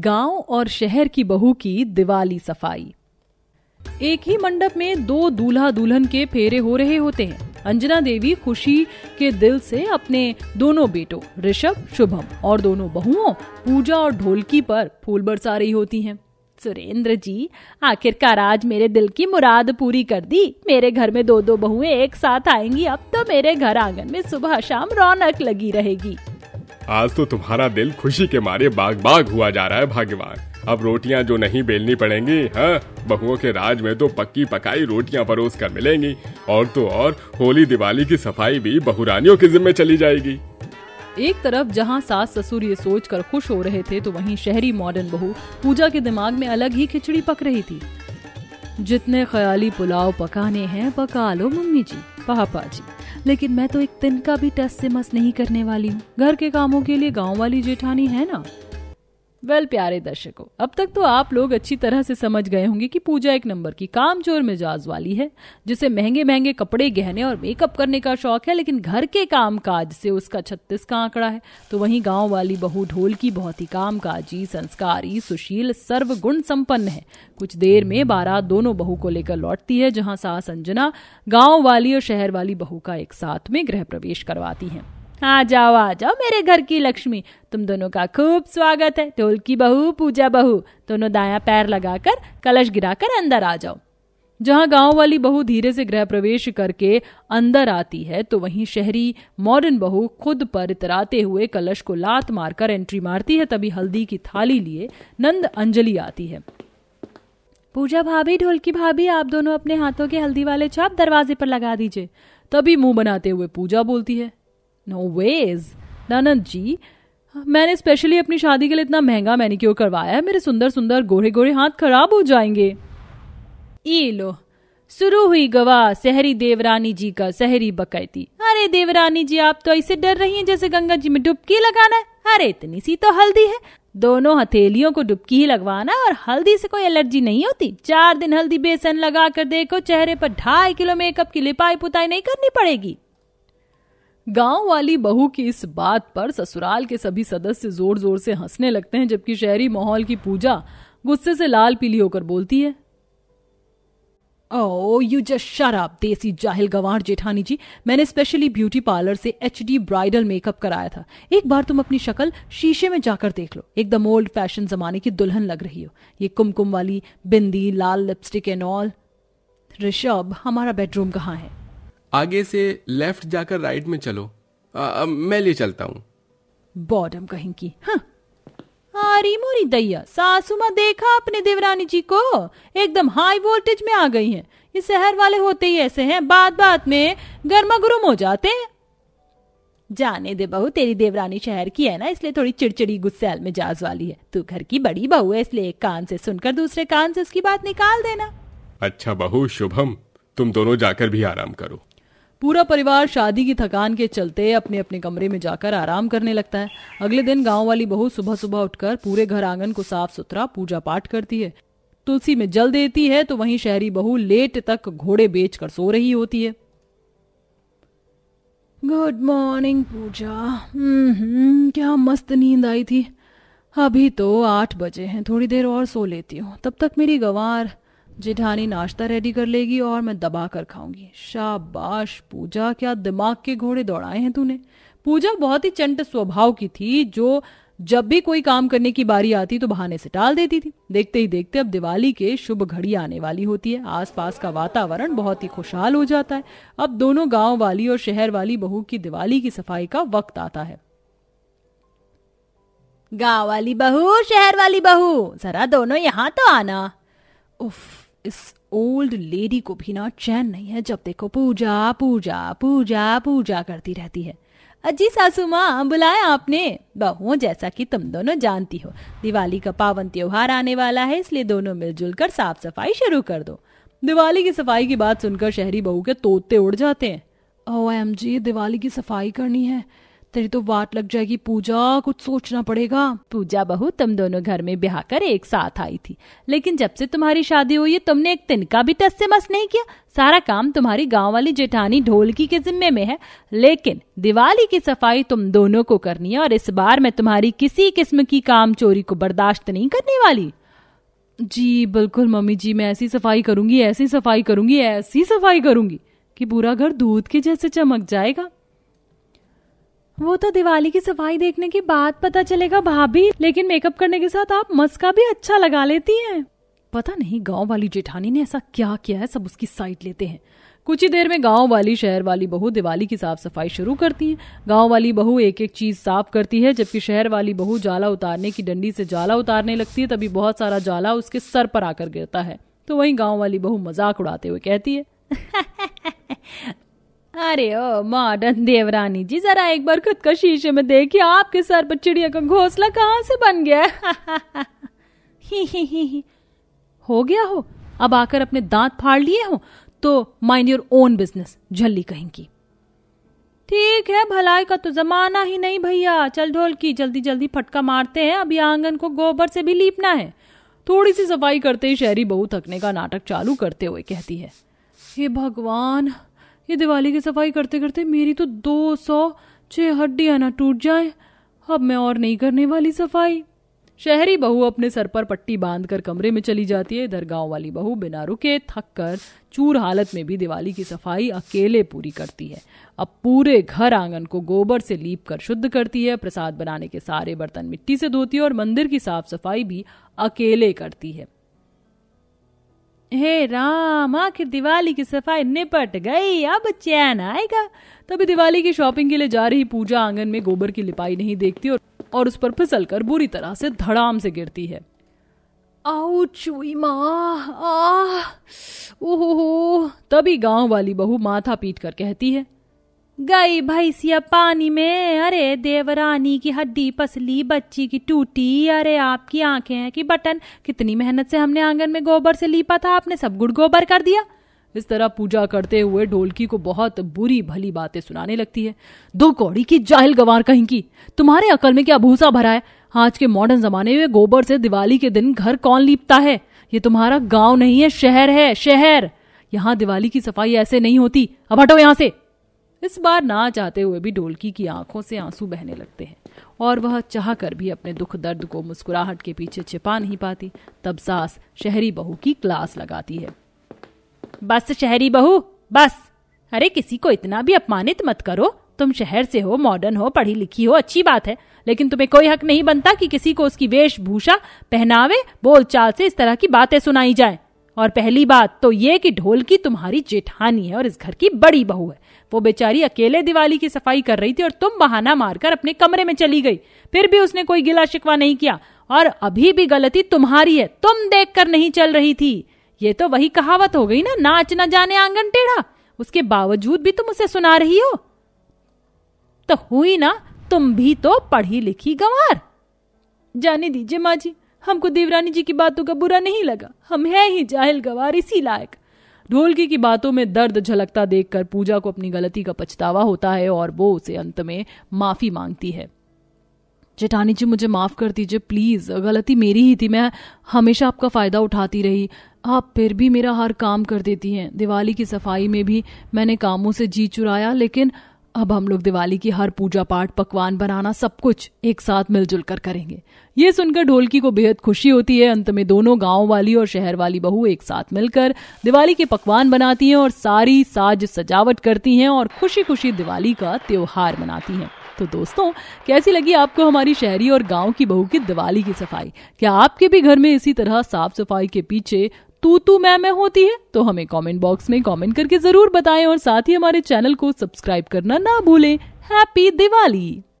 गांव और शहर की बहू की दिवाली सफाई एक ही मंडप में दो दूल्हा दुल्हन के फेरे हो रहे होते हैं अंजना देवी खुशी के दिल से अपने दोनों बेटों ऋषभ शुभम और दोनों बहुओं पूजा और ढोलकी पर फूल बरसा रही होती हैं सुरेंद्र जी आखिरकार आज मेरे दिल की मुराद पूरी कर दी मेरे घर में दो दो बहुएं एक साथ आएंगी अब तो मेरे घर आंगन में सुबह शाम रौनक लगी रहेगी आज तो तुम्हारा दिल खुशी के मारे बाग बाग हुआ जा रहा है भाग्यवान अब रोटियां जो नहीं बेलनी पड़ेंगी हाँ बहुओं के राज में तो पक्की पकाई रोटियां परोस कर मिलेंगी और तो और होली दिवाली की सफाई भी बहुरानियों के जिम्मे चली जाएगी एक तरफ जहां सास ससुर ये सोच कर खुश हो रहे थे तो वहीं शहरी मॉडर्न बहू पूजा के दिमाग में अलग ही खिचड़ी पक रही थी जितने ख्याली पुलाव पकाने हैं पका लो मम्मी जी पापा जी लेकिन मैं तो एक तिनका भी टेस्ट से मस नहीं करने वाली हूँ घर के कामों के लिए गांव वाली जेठानी है ना वेल well, प्यारे दर्शकों अब तक तो आप लोग अच्छी तरह से समझ गए होंगे कि पूजा एक नंबर की कामचोर मिजाज वाली है जिसे महंगे महंगे कपड़े गहने और मेकअप करने का शौक है लेकिन घर के काम काज से उसका छत्तीस का आंकड़ा है तो वहीं गांव वाली बहू ढोल की बहुत ही काम काजी संस्कारी सुशील सर्व गुण संपन्न है कुछ देर में बारात दोनों बहू को लेकर लौटती है जहाँ सास अंजना गाँव वाली और शहर वाली बहू का एक साथ में गृह प्रवेश करवाती है आ हाँ, जाओ आ जाओ मेरे घर की लक्ष्मी तुम दोनों का खूब स्वागत है ढोल की बहू पूजा बहू दोनों दाया पैर लगाकर कलश गिराकर अंदर आ जाओ जहाँ गांव वाली बहू धीरे से गृह प्रवेश करके अंदर आती है तो वहीं शहरी मॉडर्न बहू खुद पर इतराते हुए कलश को लात मारकर एंट्री मारती है तभी हल्दी की थाली लिए नंद अंजलि आती है पूजा भाभी ढोलकी भाभी आप दोनों अपने हाथों के हल्दी वाले छाप दरवाजे पर लगा दीजिए तभी मुंह बनाते हुए पूजा बोलती है नो वेज नानंद जी मैंने स्पेशली अपनी शादी के लिए इतना महंगा मैनिक्योर करवाया है मेरे सुंदर सुंदर गोरे गोरे हाथ खराब हो जाएंगे ई लो शुरू हुई गवाह सहरी देवरानी जी का सहरी बकैती अरे देवरानी जी आप तो ऐसे डर रही हैं जैसे गंगा जी में डुबकी लगाना है अरे इतनी सी तो हल्दी है दोनों हथेलियों को डुबकी ही लगवाना और हल्दी से कोई एलर्जी नहीं होती चार दिन हल्दी बेसन लगा कर देखो चेहरे पर ढाई किलो मेकअप की लिपाई पुताई नहीं करनी पड़ेगी गांव वाली बहू की इस बात पर ससुराल के सभी सदस्य जोर जोर से हंसने लगते हैं जबकि शहरी माहौल की पूजा गुस्से से लाल पीली होकर बोलती है ओ यू जस्ट शराब देसी जाहिल गवार जेठानी जी मैंने स्पेशली ब्यूटी पार्लर से एच डी ब्राइडल मेकअप कराया था एक बार तुम अपनी शक्ल शीशे में जाकर देख लो एकदम ओल्ड फैशन जमाने की दुल्हन लग रही हो ये कुमकुम वाली बिंदी लाल लिपस्टिक एंड ऑल ऋषभ हमारा बेडरूम कहाँ है आगे से लेफ्ट जाकर राइट में चलो आ, मैं ले चलता हूँ बॉडम कहीं की हाँ मोरी दैया सासू माँ देखा अपने देवरानी जी को एकदम हाई वोल्टेज में आ गई हैं ये शहर वाले होते ही ऐसे हैं बात बात में गर्मा गुरुम हो जाते हैं जाने दे बहू तेरी देवरानी शहर की है ना इसलिए थोड़ी चिड़चिड़ी गुस्सेल में जाज वाली है तू घर की बड़ी बहू है इसलिए एक कान से सुनकर दूसरे कान से उसकी बात निकाल देना अच्छा बहू शुभम तुम दोनों जाकर भी आराम करो पूरा परिवार शादी की थकान के चलते अपने अपने कमरे में जाकर आराम करने लगता है अगले दिन गांव वाली बहू सुबह सुबह उठकर पूरे घर आंगन को साफ सुथरा पूजा पाठ करती है तुलसी में जल देती है तो वहीं शहरी बहू लेट तक घोड़े बेच कर सो रही होती है गुड मॉर्निंग पूजा क्या मस्त नींद आई थी अभी तो आठ बजे हैं थोड़ी देर और सो लेती हूँ तब तक मेरी गवार जेठानी नाश्ता रेडी कर लेगी और मैं दबा कर खाऊंगी शाबाश पूजा क्या दिमाग के घोड़े दौड़ाए हैं तूने पूजा बहुत ही चंट स्वभाव की थी जो जब भी कोई काम करने की बारी आती तो बहाने से टाल देती थी देखते ही देखते अब दिवाली के शुभ घड़ी आने वाली होती है आसपास का वातावरण बहुत ही खुशहाल हो जाता है अब दोनों गांव वाली और शहर वाली बहू की दिवाली की सफाई का वक्त आता है गांव वाली बहू शहर वाली बहू जरा दोनों यहाँ तो आना उफ इस ओल्ड लेडी को भी ना चैन नहीं है जब देखो पूजा पूजा पूजा पूजा करती रहती है अजी सासू माँ बुलाया आपने बहुओं जैसा कि तुम दोनों जानती हो दिवाली का पावन त्योहार आने वाला है इसलिए दोनों मिलजुल कर साफ सफाई शुरू कर दो दिवाली की सफाई की बात सुनकर शहरी बहू के तोते उड़ जाते हैं ओ एम जी दिवाली की सफाई करनी है तेरी तो वाट लग जाएगी पूजा कुछ सोचना पड़ेगा पूजा बहू तुम दोनों घर में ब्याह कर एक साथ आई थी लेकिन जब से तुम्हारी शादी हुई है तुमने एक तिनका भी टस से मस नहीं किया सारा काम तुम्हारी गांव वाली जेठानी ढोलकी के जिम्मे में है लेकिन दिवाली की सफाई तुम दोनों को करनी है और इस बार मैं तुम्हारी किसी किस्म की काम चोरी को बर्दाश्त नहीं करने वाली जी बिल्कुल मम्मी जी मैं ऐसी सफाई करूंगी ऐसी सफाई करूंगी ऐसी सफाई करूंगी कि पूरा घर दूध के जैसे चमक जाएगा वो तो दिवाली की सफाई देखने के बाद पता चलेगा भाभी लेकिन मेकअप करने के साथ आप मस्का भी अच्छा लगा लेती हैं पता नहीं गांव वाली जेठानी ने ऐसा क्या किया है सब उसकी साइड लेते हैं कुछ ही देर में गांव वाली शहर वाली बहू दिवाली की साफ सफाई शुरू करती है गांव वाली बहू एक एक चीज साफ करती है जबकि शहर वाली बहू जाला उतारने की डंडी से जाला उतारने लगती है तभी बहुत सारा जाला उसके सर पर आकर गिरता है तो वही गांव वाली बहू मजाक उड़ाते हुए कहती है अरे ओ मॉडर्न देवरानी जी जरा एक बार खुद का शीशे में देखिए आपके सर पर चिड़िया का घोंसला कहाँ से बन गया ही ही ही ही हो गया हो अब आकर अपने दांत फाड़ लिए हो तो माइंड योर ओन बिजनेस झल्ली कहीं की ठीक है भलाई का तो जमाना ही नहीं भैया चल ढोल की जल्दी जल्दी फटका मारते हैं अभी आंगन को गोबर से भी लीपना है थोड़ी सी सफाई करते ही शहरी बहू थकने का नाटक चालू करते हुए कहती है हे भगवान ये दिवाली की सफाई करते करते मेरी तो दो सौ छह हड्डियां ना टूट जाए अब मैं और नहीं करने वाली सफाई शहरी बहू अपने सर पर पट्टी बांधकर कमरे में चली जाती है इधर गांव वाली बहू बिना रुके थक कर चूर हालत में भी दिवाली की सफाई अकेले पूरी करती है अब पूरे घर आंगन को गोबर से लीप कर शुद्ध करती है प्रसाद बनाने के सारे बर्तन मिट्टी से धोती है और मंदिर की साफ सफाई भी अकेले करती है हे राम आखिर दिवाली की सफाई निपट गई अब चैन आएगा तभी दिवाली की शॉपिंग के लिए जा रही पूजा आंगन में गोबर की लिपाई नहीं देखती और और उस पर फिसल कर बुरी तरह से धड़ाम से गिरती है आओ चुई ओहो तभी गांव वाली बहू माथा पीट कर कहती है गई भैंसिया पानी में अरे देवरानी की हड्डी पसली बच्ची की टूटी अरे आपकी आंखें हैं कि बटन कितनी मेहनत से हमने आंगन में गोबर से लीपा था आपने सब गुड़ गोबर कर दिया इस तरह पूजा करते हुए ढोलकी को बहुत बुरी भली बातें सुनाने लगती है दो कौड़ी की जाहिल गवार कहीं की तुम्हारे अकल में क्या भूसा भरा है आज के मॉडर्न जमाने में गोबर से दिवाली के दिन घर कौन लीपता है ये तुम्हारा गांव नहीं है शहर है शहर यहाँ दिवाली की सफाई ऐसे नहीं होती अब हटो यहाँ से इस बार ना जाते हुए भी ढोलकी की आंखों से आंसू बहने लगते हैं और वह चाह कर भी अपने दुख दर्द को मुस्कुराहट के पीछे छिपा नहीं पाती तब सास शहरी बहू की क्लास लगाती है बस शहरी बहू बस अरे किसी को इतना भी अपमानित मत करो तुम शहर से हो मॉडर्न हो पढ़ी लिखी हो अच्छी बात है लेकिन तुम्हें कोई हक नहीं बनता कि किसी को उसकी वेशभूषा पहनावे बोलचाल से इस तरह की बातें सुनाई जाए और पहली बात तो ये कि ढोल की तुम्हारी जेठानी है और इस घर की बड़ी बहू है वो बेचारी अकेले दिवाली की सफाई कर रही थी और तुम बहाना मारकर अपने कमरे में चली गई फिर भी उसने कोई गिला शिकवा नहीं किया और अभी भी गलती तुम्हारी है तुम देख कर नहीं चल रही थी ये तो वही कहावत हो गई ना नाच ना जाने आंगन टेढ़ा उसके बावजूद भी तुम उसे सुना रही हो तो हुई ना तुम भी तो पढ़ी लिखी गंवार जाने दीजिए माँ जी हमको देवरानी जी की बातों का बुरा नहीं लगा हम है ही जाहिल गवार इसी लायक ढोलकी की बातों में दर्द झलकता देखकर पूजा को अपनी गलती का पछतावा होता है और वो उसे अंत में माफी मांगती है जेठानी जी मुझे माफ़ कर दीजिए प्लीज़ गलती मेरी ही थी मैं हमेशा आपका फ़ायदा उठाती रही आप फिर भी मेरा हर काम कर देती हैं दिवाली की सफाई में भी मैंने कामों से जी चुराया लेकिन अब हम लोग दिवाली की हर पूजा पाठ पकवान बनाना सब कुछ एक साथ मिलजुल कर करेंगे ये सुनकर ढोलकी को बेहद खुशी होती है अंत में दोनों गांव वाली और शहर वाली बहू एक साथ मिलकर दिवाली के पकवान बनाती हैं और सारी साज सजावट करती हैं और खुशी खुशी दिवाली का त्योहार मनाती हैं तो दोस्तों कैसी लगी आपको हमारी शहरी और गांव की बहू की दिवाली की सफाई क्या आपके भी घर में इसी तरह साफ सफाई के पीछे तू तू मैं मैं होती है तो हमें कमेंट बॉक्स में कमेंट करके जरूर बताएं और साथ ही हमारे चैनल को सब्सक्राइब करना ना भूलें हैप्पी दिवाली